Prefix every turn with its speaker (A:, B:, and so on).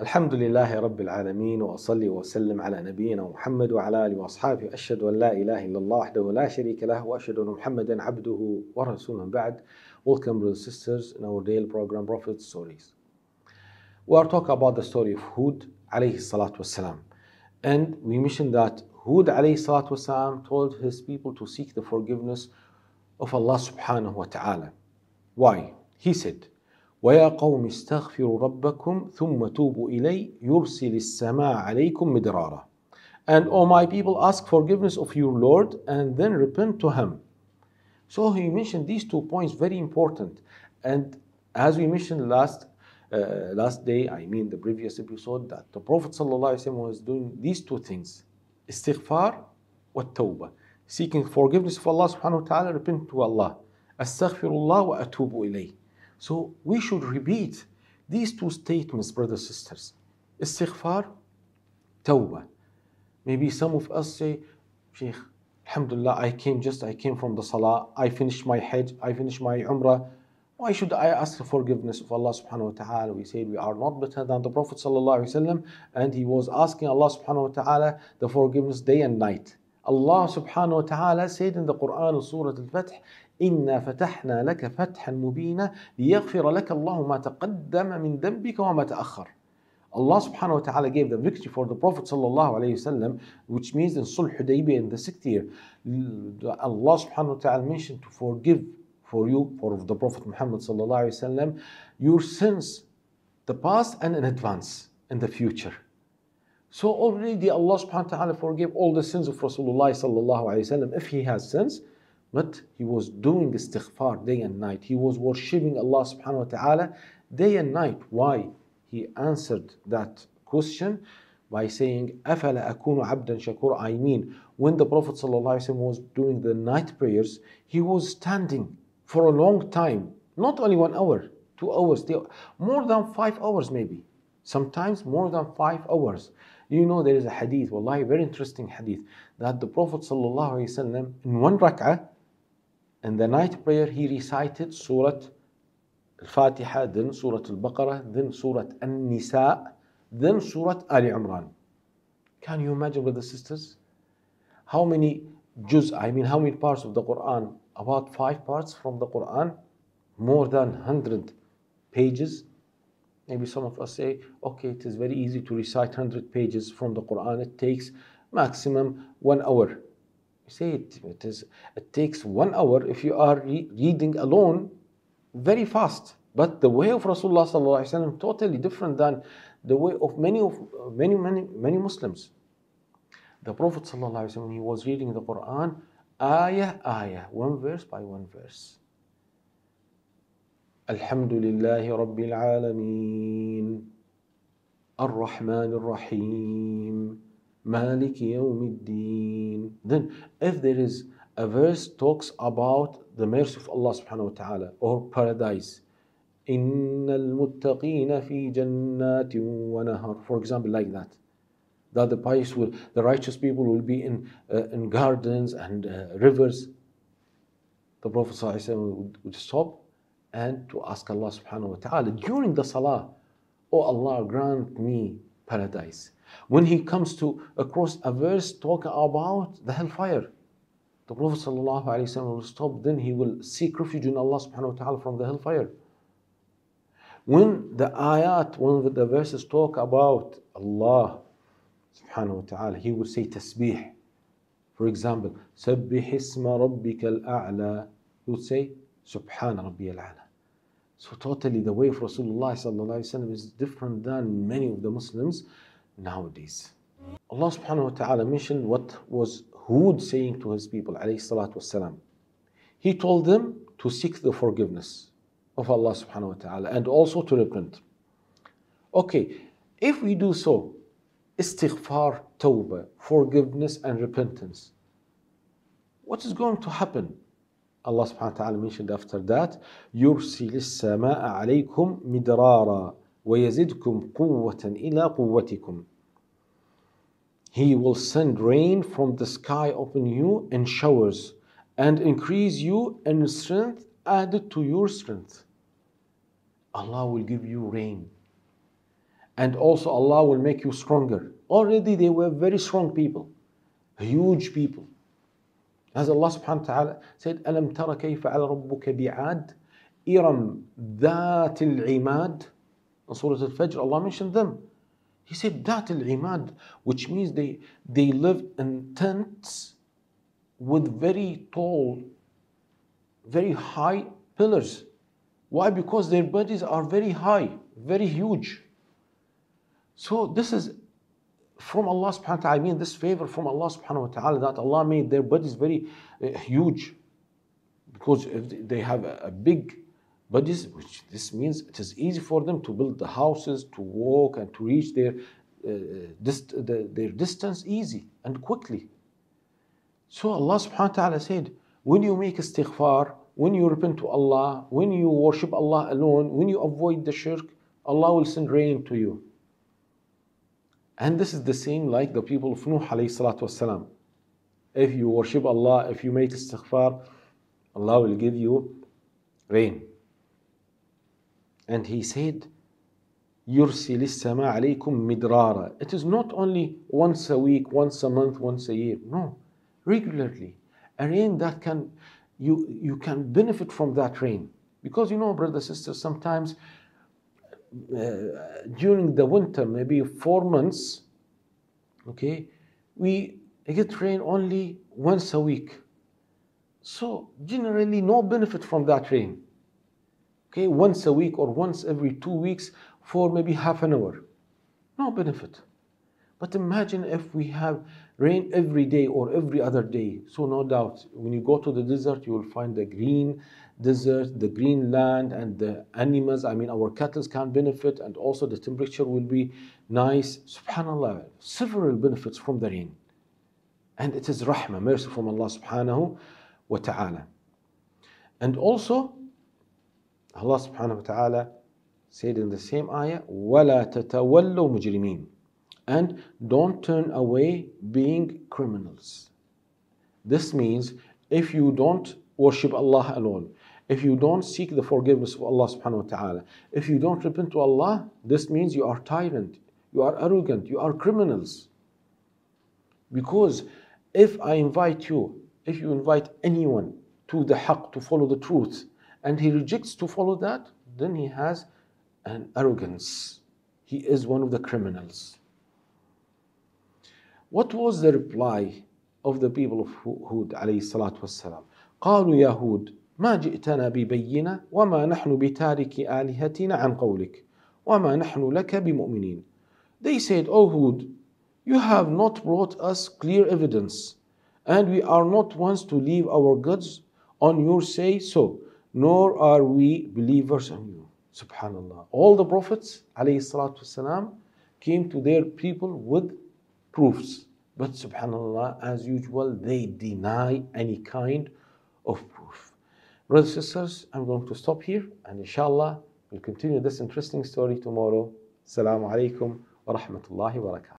A: الحمد لله رب العالمين واصلي واسلم على نبينا محمد وعلى اله واصحابه اشهد ان لا اله الا الله وحده لا شريك له واشهد ان محمدا عبده ورسوله بعد Welcome brothers and sisters in our daily program Prophet Stories. We are talking about the story of Hud alayhi salatu wasalam. And we mentioned that Hud alayhi salatu wasalam told his people to seek the forgiveness of Allah subhanahu wa ta'ala. Why? He said, ويا قوم استغفروا ربكم ثم توبوا إليه يرسل السماء عليكم مدرارا And O oh my people, ask forgiveness of your Lord and then repent to Him. So he mentioned these two points very important. And as we mentioned last uh, last day, I mean the previous episode, that the Prophet ﷺ was doing these two things: istighfar and tawbah, seeking forgiveness of Allah subhanahu wa taala, repent to Allah, astaghfirullah wa atubu ilayh. So we should repeat these two statements, brothers and sisters. Istighfar, tawbah. Maybe some of us say, Sheikh, Alhamdulillah, I came just, I came from the Salah, I finished my Hajj, I finished my Umrah. Why should I ask forgiveness of Allah subhanahu wa ta'ala? We said we are not better than the Prophet sallallahu wasallam, and he was asking Allah subhanahu wa ta'ala the forgiveness day and night. Allah subhanahu wa ta'ala said in the Quran Surah al fatih إنا فتحنا لك فتحا مبينا ليغفر لك الله ما تقدم من ذنبك وما تأخر Allah subhanahu wa ta'ala gave the victory for the Prophet sallallahu alayhi wasallam, which means in Sulh Hudaybiyah in the sixth year, Allah subhanahu wa ta'ala mentioned to forgive for you, for the Prophet Muhammad sallallahu alayhi wasallam, your sins, the past and in advance, in the future. So already Allah subhanahu wa ta'ala forgave all the sins of Rasulullah sallallahu alayhi wa sallam if he has sins. But he was doing istighfar day and night. He was worshipping Allah subhanahu wa ta'ala day and night. Why? He answered that question by saying, أَفَلَا أَكُونُ عَبْدًا شَكُورًا I mean, when the Prophet ﷺ was doing the night prayers, he was standing for a long time, not only one hour, two hours, more than five hours maybe, sometimes more than five hours. You know there is a hadith, wallahi, very interesting hadith, that the Prophet ﷺ in one rak'ah, in the night prayer, he recited Surah Al-Fatiha, then Surah Al-Baqarah, then Surah An-Nisa, then Surah Ali Imran. Can you imagine, brothers and sisters? How many juz, I mean, how many parts of the Quran? About five parts from the Quran, more than 100 pages. Maybe some of us say, okay, it is very easy to recite 100 pages from the Quran. It takes maximum one hour. You say it, it, is, it takes one hour if you are re reading alone very fast. But the way of Rasulullah is totally different than the way of many of many many many Muslims. The Prophet وسلم, he was reading the Quran ayah ayah, one verse by one verse. الحمد لله رب العالمين الرحمن الرحيم مالك يوم then if there is a verse talks about the mercy of Allah subhanahu wa ta'ala or paradise إن المتقين في جنات ونهر for example like that that the pious will the righteous people will be in uh, in gardens and uh, rivers the prophet would, would stop and to ask Allah subhanahu wa ta'ala during the salah oh Allah grant me paradise when he comes to across a verse talk about the hellfire, the Prophet ﷺ will stop, then he will seek refuge in Allah subhanahu wa ta'ala from the hellfire. When the ayat, when the verses talk about Allah subhanahu wa ta'ala, he will say tasbih. For example, سبح اسم al-āla. He would say سبحان ربي al-āla. So totally the way of Rasulullah sallallahu is different than many of the Muslims nowadays. Allah subhanahu wa ta'ala mentioned what was Hud saying to his people, alayhi salatu wasalam. He told them to seek the forgiveness of Allah subhanahu wa ta'ala and also to repent. Okay, if we do so, istighfar, tawbah, forgiveness and repentance, what is going to happen? Allah subhanahu wa ta'ala mentioned after that, يُرْسِلِ السَّمَاءَ عَلَيْكُمْ مِدْرَارًا وَيَزِدْكُمْ قُوَّةً إِلَىٰ قُوَّتِكُمْ He will send rain from the sky upon you and showers and increase you in strength added to your strength. Allah will give you rain. And also Allah will make you stronger. Already they were very strong people, huge people. As Allah subhanahu wa ta'ala said, أَلَمْ تَرَ كَيْفَ عَلَى رَبُّكَ بِعَادٍ إِرَمْ ذَاتِ الْعِمَادِ in Surah Al-Fajr, Allah mentioned them. He said that al-imad, which means they, they live in tents with very tall, very high pillars. Why? Because their bodies are very high, very huge. So this is from Allah subhanahu wa ta'ala, I mean this favor from Allah subhanahu wa ta'ala that Allah made their bodies very uh, huge because they have a, a big but this, which this means it is easy for them to build the houses, to walk, and to reach their, uh, dist the, their distance easy and quickly. So Allah subhanahu wa ta'ala said, when you make istighfar, when you repent to Allah, when you worship Allah alone, when you avoid the shirk, Allah will send rain to you. And this is the same like the people of Nuh alayhi salatu wasalam. If you worship Allah, if you make istighfar, Allah will give you rain. And he said, It is not only once a week, once a month, once a year. No, regularly. A rain that can, you, you can benefit from that rain. Because you know, brothers, sisters, sometimes uh, during the winter, maybe four months, okay, we get rain only once a week. So generally no benefit from that rain okay, once a week or once every two weeks for maybe half an hour. No benefit. But imagine if we have rain every day or every other day. So no doubt, when you go to the desert, you will find the green desert, the green land, and the animals. I mean, our cattle can benefit, and also the temperature will be nice. Subhanallah, several benefits from the rain. And it is rahmah, mercy from Allah subhanahu wa ta'ala. And also, Allah subhanahu wa ta'ala said in the same ayah, وَلَا تتولوا مُجْرِمِينَ And don't turn away being criminals. This means if you don't worship Allah alone, if you don't seek the forgiveness of Allah subhanahu wa ta'ala, if you don't repent to Allah, this means you are tyrant, you are arrogant, you are criminals. Because if I invite you, if you invite anyone to the haqq, to follow the truth, and he rejects to follow that, then he has an arrogance. He is one of the criminals. What was the reply of the people of Hud عليه الصلاة والسلام قالوا يا هود ما جئتنا ببينة وما نحن بتارك آلهتنا عن قولك وما نحن لك بمؤمنين They said, O Hud, you have not brought us clear evidence and we are not ones to leave our gods on your say so nor are we believers in you. Subhanallah. All the prophets, والسلام, came to their people with proofs. But subhanAllah, as usual, they deny any kind of proof. Brothers and sisters, I'm going to stop here and inshallah we'll continue this interesting story tomorrow. Assalamu alaikum wa rahmatullahi wa barakatuh.